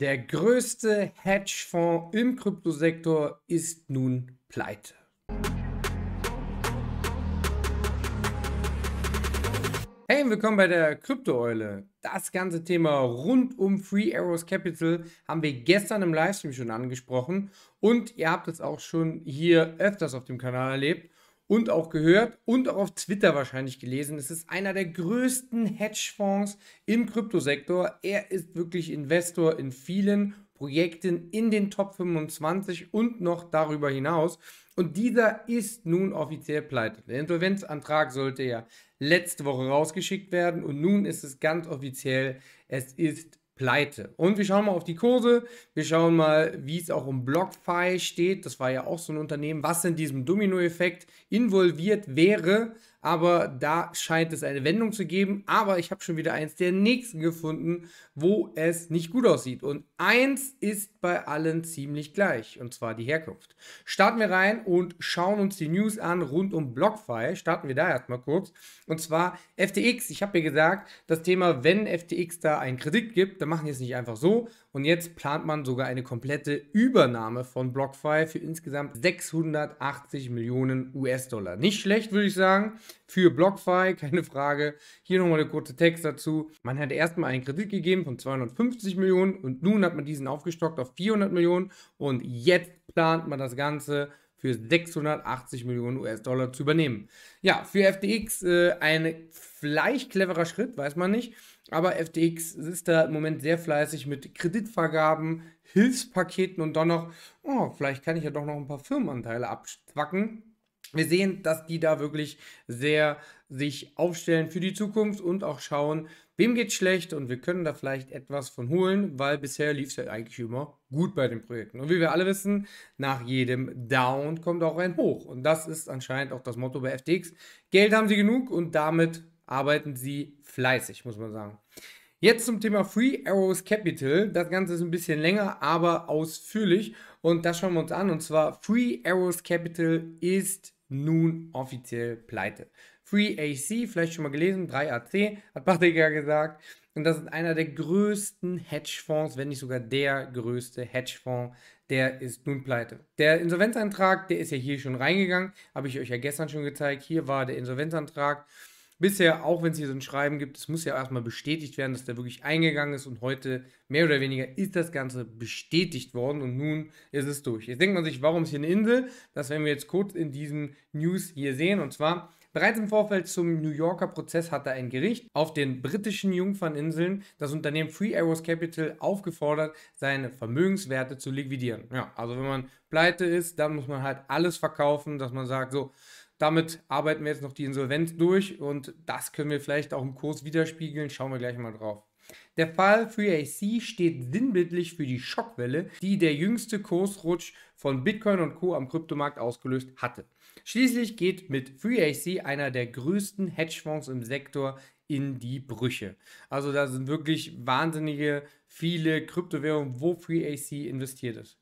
Der größte Hedgefonds im Kryptosektor ist nun pleite. Hey und willkommen bei der Kryptoeule. Das ganze Thema rund um Free Arrows Capital haben wir gestern im Livestream schon angesprochen und ihr habt es auch schon hier öfters auf dem Kanal erlebt und auch gehört und auch auf Twitter wahrscheinlich gelesen. Es ist einer der größten Hedgefonds im Kryptosektor. Er ist wirklich Investor in vielen Projekten in den Top 25 und noch darüber hinaus. Und dieser ist nun offiziell pleite. Der Insolvenzantrag sollte ja letzte Woche rausgeschickt werden und nun ist es ganz offiziell, es ist pleite. Und wir schauen mal auf die Kurse, wir schauen mal, wie es auch um BlockFi steht, das war ja auch so ein Unternehmen, was in diesem Dominoeffekt involviert wäre, aber da scheint es eine Wendung zu geben. Aber ich habe schon wieder eins der nächsten gefunden, wo es nicht gut aussieht. Und eins ist bei allen ziemlich gleich, und zwar die Herkunft. Starten wir rein und schauen uns die News an rund um BlockFi. Starten wir da erstmal kurz. Und zwar FTX. Ich habe mir gesagt, das Thema, wenn FTX da einen Kredit gibt, dann machen die es nicht einfach so, und jetzt plant man sogar eine komplette Übernahme von BlockFi für insgesamt 680 Millionen US-Dollar. Nicht schlecht, würde ich sagen, für BlockFi, keine Frage. Hier nochmal der kurze Text dazu. Man hat erstmal einen Kredit gegeben von 250 Millionen und nun hat man diesen aufgestockt auf 400 Millionen und jetzt plant man das Ganze für 680 Millionen US-Dollar zu übernehmen. Ja, für FTX äh, ein vielleicht cleverer Schritt, weiß man nicht. Aber FTX ist da im Moment sehr fleißig mit Kreditvergaben, Hilfspaketen und dann noch, oh, vielleicht kann ich ja doch noch ein paar Firmenanteile abzwacken. Wir sehen, dass die da wirklich sehr sich aufstellen für die Zukunft und auch schauen, wem geht's schlecht und wir können da vielleicht etwas von holen, weil bisher lief es ja eigentlich immer gut bei den Projekten. Und wie wir alle wissen, nach jedem Down kommt auch ein Hoch. Und das ist anscheinend auch das Motto bei FTX. Geld haben sie genug und damit arbeiten sie fleißig, muss man sagen. Jetzt zum Thema Free Arrows Capital. Das Ganze ist ein bisschen länger, aber ausführlich. Und das schauen wir uns an. Und zwar Free Arrows Capital ist nun offiziell pleite. Free AC, vielleicht schon mal gelesen, 3AC, hat Patrick ja gesagt. Und das ist einer der größten Hedgefonds, wenn nicht sogar der größte Hedgefonds, der ist nun pleite. Der Insolvenzantrag, der ist ja hier schon reingegangen, habe ich euch ja gestern schon gezeigt. Hier war der Insolvenzantrag bisher, auch wenn es hier so ein Schreiben gibt, es muss ja erstmal bestätigt werden, dass der wirklich eingegangen ist und heute mehr oder weniger ist das Ganze bestätigt worden und nun ist es durch. Jetzt denkt man sich, warum ist hier eine Insel? Das werden wir jetzt kurz in diesen News hier sehen und zwar Bereits im Vorfeld zum New Yorker Prozess hatte ein Gericht auf den britischen Jungferninseln das Unternehmen Free Arrows Capital aufgefordert, seine Vermögenswerte zu liquidieren. Ja, also wenn man pleite ist, dann muss man halt alles verkaufen, dass man sagt, so, damit arbeiten wir jetzt noch die Insolvenz durch und das können wir vielleicht auch im Kurs widerspiegeln. Schauen wir gleich mal drauf. Der Fall FreeAC steht sinnbildlich für die Schockwelle, die der jüngste Kursrutsch von Bitcoin und Co. am Kryptomarkt ausgelöst hatte. Schließlich geht mit FreeAC einer der größten Hedgefonds im Sektor in die Brüche. Also da sind wirklich wahnsinnige viele Kryptowährungen, wo FreeAC investiert ist.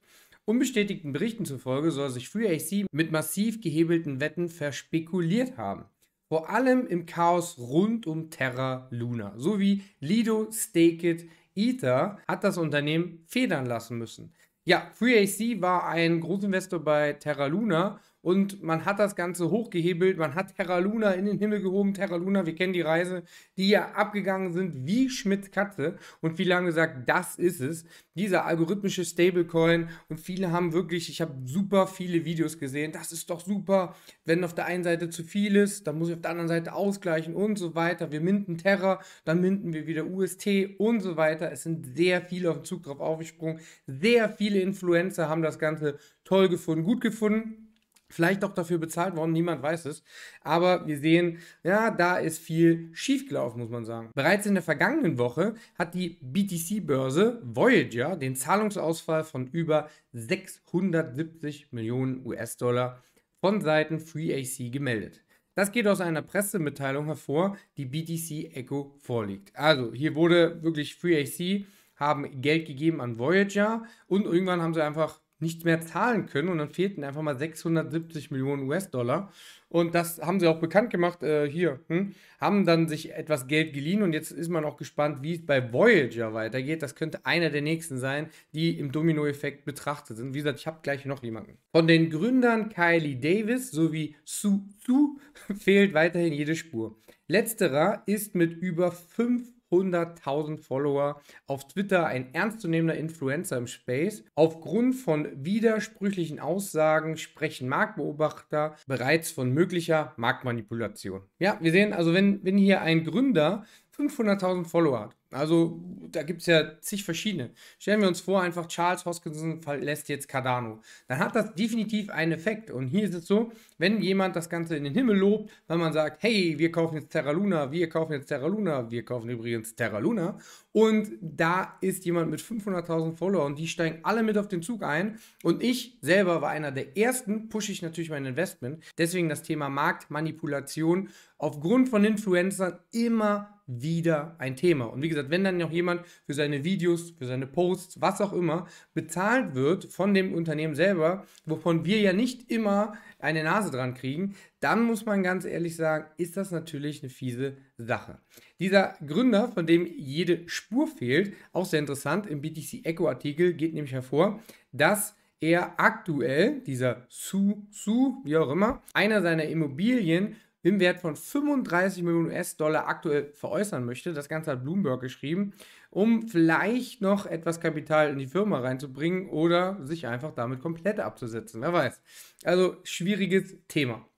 Unbestätigten Berichten zufolge soll sich FreeAC mit massiv gehebelten Wetten verspekuliert haben. Vor allem im Chaos rund um Terra Luna sowie Lido, Staked, Ether hat das Unternehmen federn lassen müssen. Ja, FreeAC war ein Großinvestor bei Terra Luna und man hat das Ganze hochgehebelt, man hat Terra Luna in den Himmel gehoben. Terra Luna, wir kennen die Reise, die ja abgegangen sind wie Schmidt Katze. Und viele haben gesagt, das ist es, dieser algorithmische Stablecoin. Und viele haben wirklich, ich habe super viele Videos gesehen, das ist doch super, wenn auf der einen Seite zu viel ist, dann muss ich auf der anderen Seite ausgleichen und so weiter. Wir minten Terra, dann minten wir wieder UST und so weiter. Es sind sehr viele auf den Zug drauf aufgesprungen. Sehr viele Influencer haben das Ganze toll gefunden, gut gefunden. Vielleicht auch dafür bezahlt worden, niemand weiß es. Aber wir sehen, ja, da ist viel schiefgelaufen, muss man sagen. Bereits in der vergangenen Woche hat die BTC-Börse Voyager den Zahlungsausfall von über 670 Millionen US-Dollar von Seiten FreeAC gemeldet. Das geht aus einer Pressemitteilung hervor, die BTC Echo vorliegt. Also hier wurde wirklich FreeAC haben Geld gegeben an Voyager und irgendwann haben sie einfach nicht mehr zahlen können und dann fehlten einfach mal 670 Millionen US-Dollar. Und das haben sie auch bekannt gemacht äh, hier. Hm? Haben dann sich etwas Geld geliehen und jetzt ist man auch gespannt, wie es bei Voyager weitergeht. Das könnte einer der nächsten sein, die im Domino-Effekt betrachtet sind. Wie gesagt, ich habe gleich noch jemanden. Von den Gründern Kylie Davis sowie Su Su fehlt weiterhin jede Spur. Letzterer ist mit über 500.000 Follower auf Twitter ein ernstzunehmender Influencer im Space. Aufgrund von widersprüchlichen Aussagen sprechen Marktbeobachter bereits von möglicher Marktmanipulation. Ja, wir sehen also, wenn, wenn hier ein Gründer 500.000 Follower hat also da gibt es ja zig verschiedene. Stellen wir uns vor, einfach Charles Hoskinson verlässt jetzt Cardano. Dann hat das definitiv einen Effekt. Und hier ist es so, wenn jemand das Ganze in den Himmel lobt, wenn man sagt, hey, wir kaufen jetzt Terra Luna, wir kaufen jetzt Terra Luna, wir kaufen übrigens Terra Luna. Und da ist jemand mit 500.000 Follower und die steigen alle mit auf den Zug ein. Und ich selber war einer der ersten, pushe ich natürlich mein Investment. Deswegen das Thema Marktmanipulation aufgrund von Influencern immer wieder ein Thema. Und wie gesagt, gesagt, wenn dann noch jemand für seine Videos, für seine Posts, was auch immer, bezahlt wird von dem Unternehmen selber, wovon wir ja nicht immer eine Nase dran kriegen, dann muss man ganz ehrlich sagen, ist das natürlich eine fiese Sache. Dieser Gründer, von dem jede Spur fehlt, auch sehr interessant, im BTC Echo Artikel geht nämlich hervor, dass er aktuell, dieser Su Su, wie auch immer, einer seiner Immobilien im Wert von 35 Millionen US-Dollar aktuell veräußern möchte. Das Ganze hat Bloomberg geschrieben, um vielleicht noch etwas Kapital in die Firma reinzubringen oder sich einfach damit komplett abzusetzen. Wer weiß. Also schwieriges Thema.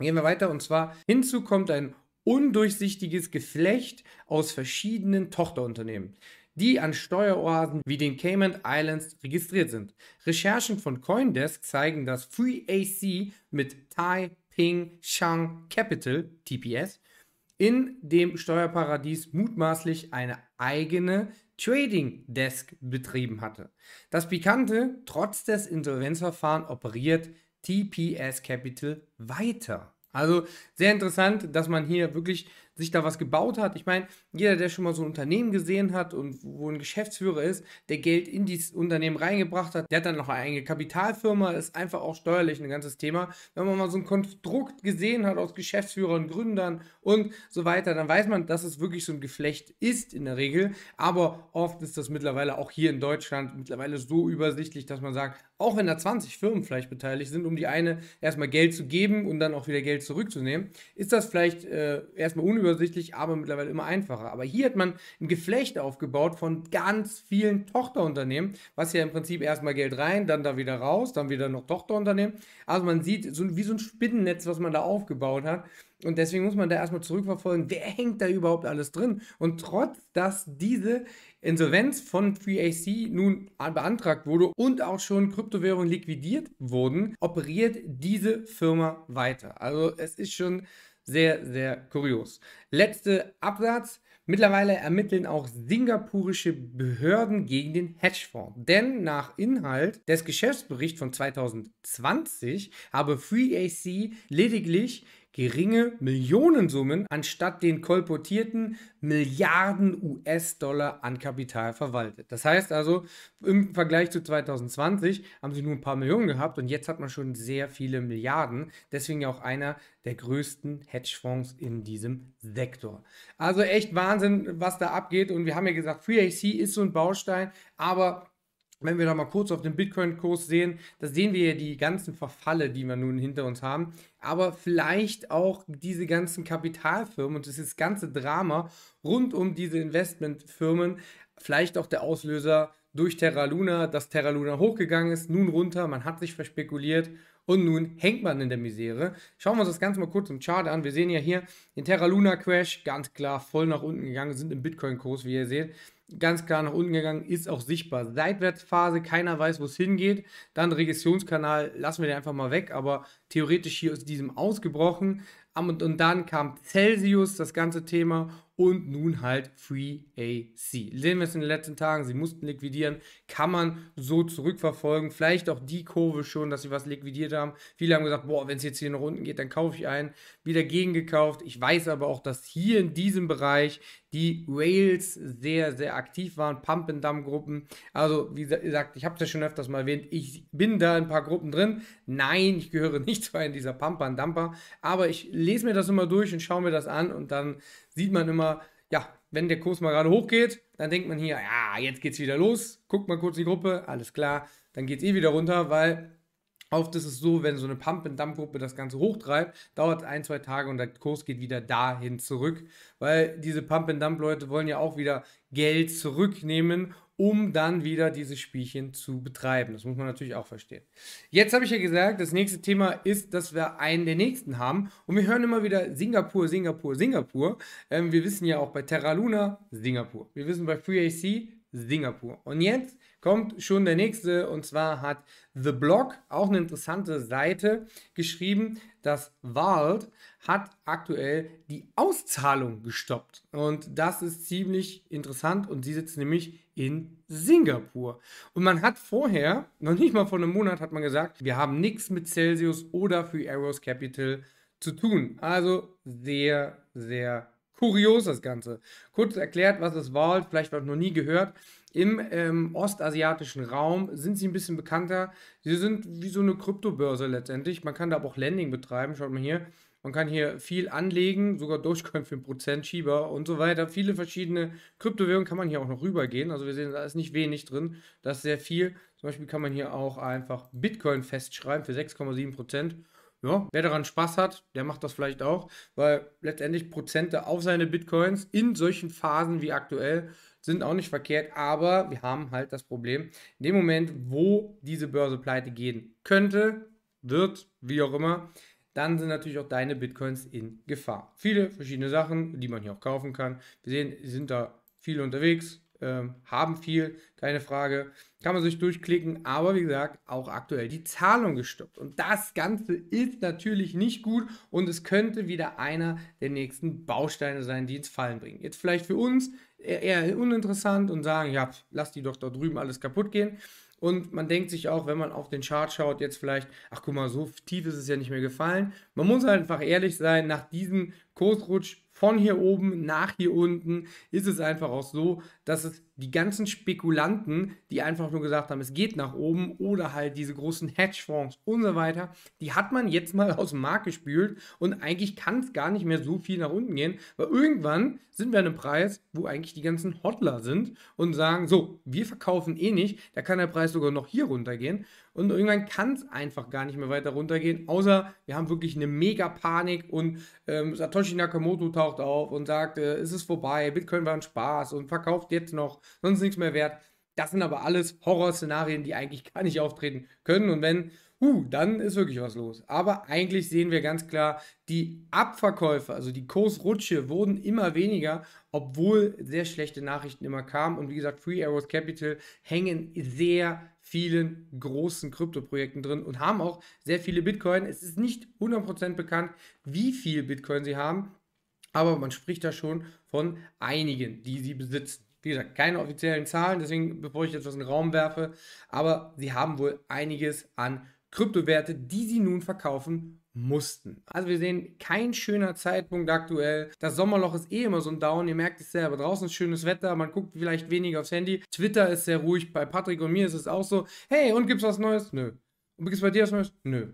Gehen wir weiter und zwar hinzu kommt ein undurchsichtiges Geflecht aus verschiedenen Tochterunternehmen, die an Steueroasen wie den Cayman Islands registriert sind. Recherchen von Coindesk zeigen, dass FreeAC mit Thai Ping Shang Capital, TPS, in dem Steuerparadies mutmaßlich eine eigene Trading Desk betrieben hatte. Das Pikante, trotz des Insolvenzverfahrens operiert TPS Capital weiter. Also sehr interessant, dass man hier wirklich sich da was gebaut hat. Ich meine, jeder, der schon mal so ein Unternehmen gesehen hat und wo ein Geschäftsführer ist, der Geld in dieses Unternehmen reingebracht hat, der hat dann noch eine eigene Kapitalfirma, ist einfach auch steuerlich ein ganzes Thema. Wenn man mal so ein Konstrukt gesehen hat aus Geschäftsführern, Gründern und so weiter, dann weiß man, dass es wirklich so ein Geflecht ist in der Regel. Aber oft ist das mittlerweile auch hier in Deutschland mittlerweile so übersichtlich, dass man sagt, auch wenn da 20 Firmen vielleicht beteiligt sind, um die eine erstmal Geld zu geben und dann auch wieder Geld zurückzunehmen, ist das vielleicht äh, erstmal unübersichtlich unübersichtlich, aber mittlerweile immer einfacher. Aber hier hat man ein Geflecht aufgebaut von ganz vielen Tochterunternehmen, was ja im Prinzip erstmal Geld rein, dann da wieder raus, dann wieder noch Tochterunternehmen. Also man sieht so wie so ein Spinnennetz, was man da aufgebaut hat. Und deswegen muss man da erstmal zurückverfolgen, wer hängt da überhaupt alles drin. Und trotz, dass diese Insolvenz von 3AC nun beantragt wurde und auch schon Kryptowährungen liquidiert wurden, operiert diese Firma weiter. Also es ist schon sehr, sehr kurios. Letzter Absatz. Mittlerweile ermitteln auch singapurische Behörden gegen den Hedgefonds. Denn nach Inhalt des Geschäftsberichts von 2020 habe FreeAC lediglich geringe Millionensummen anstatt den kolportierten Milliarden US-Dollar an Kapital verwaltet. Das heißt also, im Vergleich zu 2020 haben sie nur ein paar Millionen gehabt und jetzt hat man schon sehr viele Milliarden. Deswegen auch einer der größten Hedgefonds in diesem Sektor. Also echt Wahnsinn, was da abgeht. Und wir haben ja gesagt, FreeAC ist so ein Baustein, aber wenn wir da mal kurz auf den Bitcoin-Kurs sehen, da sehen wir ja die ganzen Verfalle, die wir nun hinter uns haben, aber vielleicht auch diese ganzen Kapitalfirmen und dieses ganze Drama rund um diese Investmentfirmen, vielleicht auch der Auslöser durch Terra Luna, dass Terra Luna hochgegangen ist, nun runter, man hat sich verspekuliert und nun hängt man in der Misere. Schauen wir uns das Ganze mal kurz im Chart an. Wir sehen ja hier den Terra Luna Crash, ganz klar voll nach unten gegangen, sind im Bitcoin-Kurs, wie ihr seht ganz klar nach unten gegangen, ist auch sichtbar. Seitwärtsphase, keiner weiß, wo es hingeht. Dann Regressionskanal, lassen wir den einfach mal weg, aber theoretisch hier aus diesem ausgebrochen. und dann kam Celsius, das ganze Thema, und nun halt Free AC. Sehen wir es in den letzten Tagen, sie mussten liquidieren, kann man so zurückverfolgen. Vielleicht auch die Kurve schon, dass sie was liquidiert haben. Viele haben gesagt, boah, wenn es jetzt hier nach unten geht, dann kaufe ich einen. Wieder gegengekauft. Ich weiß aber auch, dass hier in diesem Bereich die Rails sehr, sehr aktiv waren, Pump-and-Dump-Gruppen. Also, wie gesagt, ich habe es ja schon öfters mal erwähnt, ich bin da in ein paar Gruppen drin. Nein, ich gehöre nicht zu einem dieser Pumper-and-Dumper, aber ich lese mir das immer durch und schaue mir das an und dann sieht man immer, immer, ja, wenn der Kurs mal gerade hochgeht, dann denkt man hier, ja, jetzt geht's wieder los, guckt mal kurz die Gruppe, alles klar, dann geht's eh wieder runter, weil Oft ist es so, wenn so eine Pump-and-Dump-Gruppe das Ganze hochtreibt, dauert es ein, zwei Tage und der Kurs geht wieder dahin zurück. Weil diese Pump-and-Dump-Leute wollen ja auch wieder Geld zurücknehmen, um dann wieder diese Spielchen zu betreiben. Das muss man natürlich auch verstehen. Jetzt habe ich ja gesagt, das nächste Thema ist, dass wir einen der nächsten haben. Und wir hören immer wieder Singapur, Singapur, Singapur. Ähm, wir wissen ja auch bei Terra Luna, Singapur. Wir wissen bei FreeAC, Singapur. Und jetzt kommt schon der nächste, und zwar hat The Block, auch eine interessante Seite, geschrieben, dass Wald hat aktuell die Auszahlung gestoppt. Und das ist ziemlich interessant und sie sitzt nämlich in Singapur. Und man hat vorher, noch nicht mal vor einem Monat, hat man gesagt, wir haben nichts mit Celsius oder für Arrows Capital zu tun. Also sehr, sehr Kurios das Ganze. Kurz erklärt, was ist war, vielleicht noch nie gehört. Im ähm, ostasiatischen Raum sind sie ein bisschen bekannter. Sie sind wie so eine Kryptobörse letztendlich. Man kann da aber auch Landing betreiben. Schaut mal hier. Man kann hier viel anlegen, sogar Dogecoin für Prozent, Schieber und so weiter. Viele verschiedene Kryptowährungen kann man hier auch noch rübergehen. Also wir sehen, da ist nicht wenig drin. Das ist sehr viel. Zum Beispiel kann man hier auch einfach Bitcoin festschreiben für 6,7%. Prozent ja, wer daran Spaß hat, der macht das vielleicht auch, weil letztendlich Prozente auf seine Bitcoins in solchen Phasen wie aktuell sind auch nicht verkehrt, aber wir haben halt das Problem, in dem Moment, wo diese Börse pleite gehen könnte, wird, wie auch immer, dann sind natürlich auch deine Bitcoins in Gefahr. Viele verschiedene Sachen, die man hier auch kaufen kann. Wir sehen, sind da viele unterwegs, ähm, haben viel, keine Frage. Kann man sich durchklicken, aber wie gesagt, auch aktuell die Zahlung gestoppt. Und das Ganze ist natürlich nicht gut und es könnte wieder einer der nächsten Bausteine sein, die ins Fallen bringen. Jetzt vielleicht für uns eher uninteressant und sagen, ja, lass die doch da drüben alles kaputt gehen. Und man denkt sich auch, wenn man auf den Chart schaut, jetzt vielleicht, ach guck mal, so tief ist es ja nicht mehr gefallen. Man muss halt einfach ehrlich sein, nach diesem Kursrutsch von hier oben nach hier unten ist es einfach auch so, dass es die ganzen Spekulanten, die einfach nur gesagt haben, es geht nach oben oder halt diese großen Hedgefonds und so weiter, die hat man jetzt mal aus dem Markt gespült und eigentlich kann es gar nicht mehr so viel nach unten gehen, weil irgendwann sind wir an einem Preis, wo eigentlich die ganzen Hodler sind und sagen, so, wir verkaufen eh nicht, da kann der Preis sogar noch hier runtergehen und irgendwann kann es einfach gar nicht mehr weiter runtergehen, außer wir haben wirklich eine mega Panik und ähm, Satoshi Nakamoto taucht auf und sagt, äh, es ist vorbei, Bitcoin war ein Spaß und verkauft jetzt noch sonst nichts mehr wert. Das sind aber alles Horrorszenarien, die eigentlich gar nicht auftreten können. Und wenn, uh, dann ist wirklich was los. Aber eigentlich sehen wir ganz klar, die Abverkäufe, also die Kursrutsche, wurden immer weniger, obwohl sehr schlechte Nachrichten immer kamen. Und wie gesagt, Free Arrows Capital hängen sehr vielen großen Kryptoprojekten drin und haben auch sehr viele Bitcoin. Es ist nicht 100% bekannt, wie viel Bitcoin sie haben, aber man spricht da schon von einigen, die sie besitzen. Wie gesagt, keine offiziellen Zahlen, deswegen, bevor ich jetzt was in den Raum werfe, aber sie haben wohl einiges an Kryptowerte, die sie nun verkaufen mussten. Also wir sehen kein schöner Zeitpunkt aktuell. Das Sommerloch ist eh immer so ein Down, ihr merkt es selber. Draußen ist schönes Wetter, man guckt vielleicht weniger aufs Handy. Twitter ist sehr ruhig, bei Patrick und mir ist es auch so. Hey, und gibt's was Neues? Nö. Und gibt's bei dir was Neues? Nö.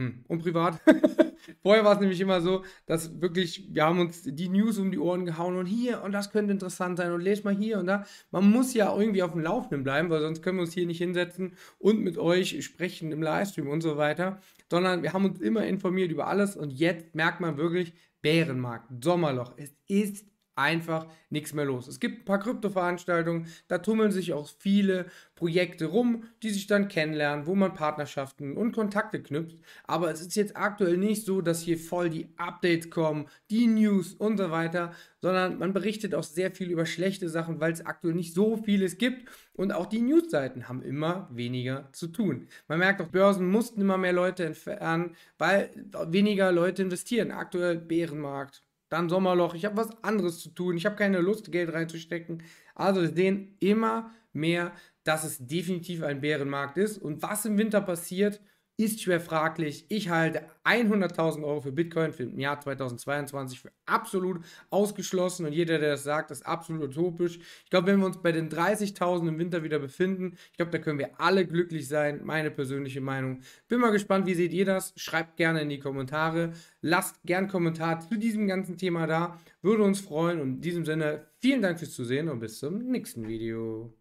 Hm. Und privat? Vorher war es nämlich immer so, dass wirklich, wir haben uns die News um die Ohren gehauen und hier und das könnte interessant sein und lest mal hier und da. Man muss ja irgendwie auf dem Laufenden bleiben, weil sonst können wir uns hier nicht hinsetzen und mit euch sprechen im Livestream und so weiter, sondern wir haben uns immer informiert über alles und jetzt merkt man wirklich, Bärenmarkt, Sommerloch, es ist einfach nichts mehr los. Es gibt ein paar Krypto-Veranstaltungen, da tummeln sich auch viele Projekte rum, die sich dann kennenlernen, wo man Partnerschaften und Kontakte knüpft. Aber es ist jetzt aktuell nicht so, dass hier voll die Updates kommen, die News und so weiter, sondern man berichtet auch sehr viel über schlechte Sachen, weil es aktuell nicht so vieles gibt und auch die Newsseiten haben immer weniger zu tun. Man merkt auch, Börsen mussten immer mehr Leute entfernen, weil weniger Leute investieren. Aktuell Bärenmarkt, dann Sommerloch, ich habe was anderes zu tun, ich habe keine Lust, Geld reinzustecken. Also sehen immer mehr, dass es definitiv ein Bärenmarkt ist. Und was im Winter passiert, ist schwer fraglich. Ich halte 100.000 Euro für Bitcoin für im Jahr 2022 für absolut ausgeschlossen und jeder, der das sagt, ist absolut utopisch. Ich glaube, wenn wir uns bei den 30.000 im Winter wieder befinden, ich glaube, da können wir alle glücklich sein. Meine persönliche Meinung. Bin mal gespannt, wie seht ihr das? Schreibt gerne in die Kommentare. Lasst gern Kommentar zu diesem ganzen Thema da. Würde uns freuen und in diesem Sinne vielen Dank fürs Zusehen und bis zum nächsten Video.